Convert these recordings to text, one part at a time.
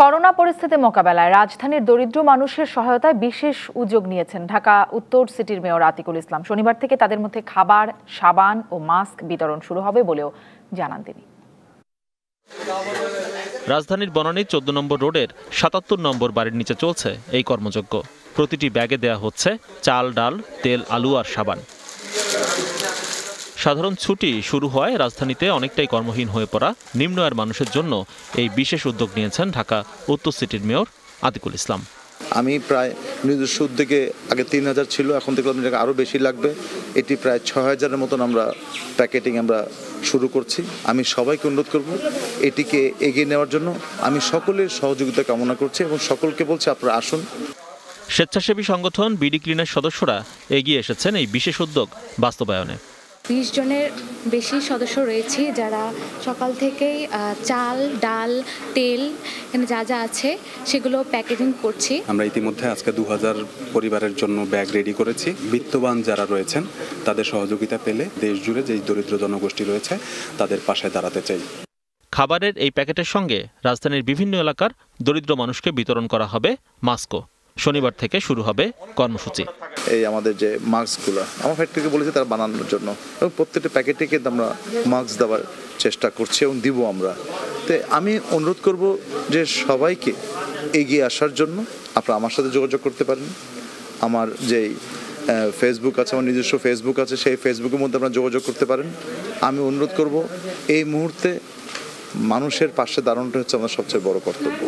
corona পরিস্থিতি মোকাবেলায় রাজধানীর দরিদ্র মানুষের সহায়তায় বিশেষ উদ্যোগ নিয়েছেন ঢাকা উত্তর সিটির মেয়র আতিকুল ইসলাম শনিবার থেকে তাদের মধ্যে খাবার সাবান ও মাস্ক বিতরণ শুরু হবে বলেও জানান তিনি রাজধানীর বনানীর চোদ্দ নম্বর রোডের সাতাত্তর নম্বর বাড়ির নিচে চলছে এই কর্মযজ্ঞ প্রতিটি ব্যাগে দেয়া হচ্ছে চাল ডাল তেল আলু আর সাবান সাধারণ ছুটি শুরু হয় রাজধানীতে অনেকটাই কর্মহীন হয়ে পড়া নিম্ন আয়ের মানুষের জন্য এই বিশেষ উদ্যোগ নিয়েছেন ঢাকা উত্তর সিটির মেয়র আতিকুল ইসলাম আমি প্রায় নিজস্ব উদ্যোগে আগে তিন হাজার ছিল এখন দেখলাম এটাকে আরও বেশি লাগবে এটি প্রায় ছ হাজারের মতন আমরা প্যাকেটিং আমরা শুরু করছি আমি সবাইকে অনুরোধ করব এটিকে এগিয়ে নেওয়ার জন্য আমি সকলের সহযোগিতা কামনা করছি এবং সকলকে বলছি আপনারা আসুন স্বেচ্ছাসেবী সংগঠন বিডি ক্লিনের সদস্যরা এগিয়ে এসেছেন এই বিশেষ উদ্যোগ বাস্তবায়নে বিশ জনের বেশি সদস্য রয়েছি যারা সকাল থেকেই চাল ডাল তেল এখানে যা যা আছে সেগুলো প্যাকেজিং করছি আমরা ইতিমধ্যে আজকে দু হাজার পরিবারের জন্য ব্যাগ রেডি করেছি বিত্তবান যারা রয়েছেন তাদের সহযোগিতা পেলে দেশ জুড়ে যে দরিদ্র জনগোষ্ঠী রয়েছে তাদের পাশে দাঁড়াতে চাই খাবারের এই প্যাকেটের সঙ্গে রাজধানীর বিভিন্ন এলাকার দরিদ্র মানুষকে বিতরণ করা হবে মাস্কো শনিবার থেকে শুরু হবে কর্মসূচি এই আমাদের যে মাস্কগুলো আমার ফ্যাক্টরিকে বলেছে তারা বানানোর জন্য এবং প্রত্যেকটা প্যাকেটে কিন্তু আমরা মাস্ক দেওয়ার চেষ্টা করছি এবং দিব আমরা তো আমি অনুরোধ করব যে সবাইকে এগিয়ে আসার জন্য আপনারা আমার সাথে যোগাযোগ করতে পারেন আমার যেই ফেসবুক আছে আমার নিজস্ব ফেসবুক আছে সেই ফেসবুকের মধ্যে আপনারা যোগাযোগ করতে পারেন আমি অনুরোধ করব এই মুহূর্তে মানুষের পাশে দাঁড়ানোটা হচ্ছে আমার সবচেয়ে বড় কর্তব্য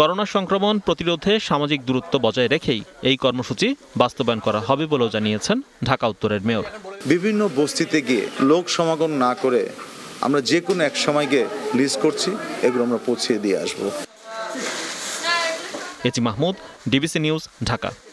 করোনা সংক্রমণ প্রতিরোধে সামাজিক দূরত্ব বজায় রেখেই এই কর্মসূচি বাস্তবায়ন করা হবে বলেও জানিয়েছেন ঢাকা উত্তরের মেয়র বিভিন্ন বস্তিতে গিয়ে লোক সমাগম না করে আমরা যে কোনো এক সময়কে লিজ করছি এগুলো আমরা পৌঁছিয়ে দিয়ে আসব এটি মাহমুদ ডিবিসি নিউজ ঢাকা